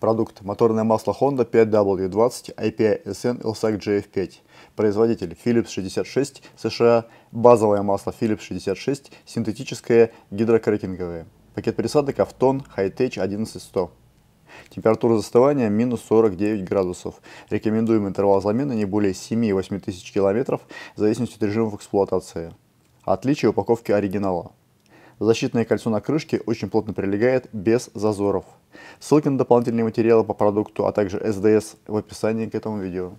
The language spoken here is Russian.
Продукт – моторное масло Honda 5W20 IPI-SN LSAC GF5. Производитель – Philips 66 США, базовое масло Philips 66, синтетическое гидрокрекинговое. Пакет присадок Автон Hightech 11100. Температура застывания минус 49 градусов. Рекомендуемый интервал замены не более 7-8 тысяч километров в зависимости от режимов эксплуатации. Отличие упаковки оригинала. Защитное кольцо на крышке очень плотно прилегает без зазоров. Ссылки на дополнительные материалы по продукту, а также СДС в описании к этому видео.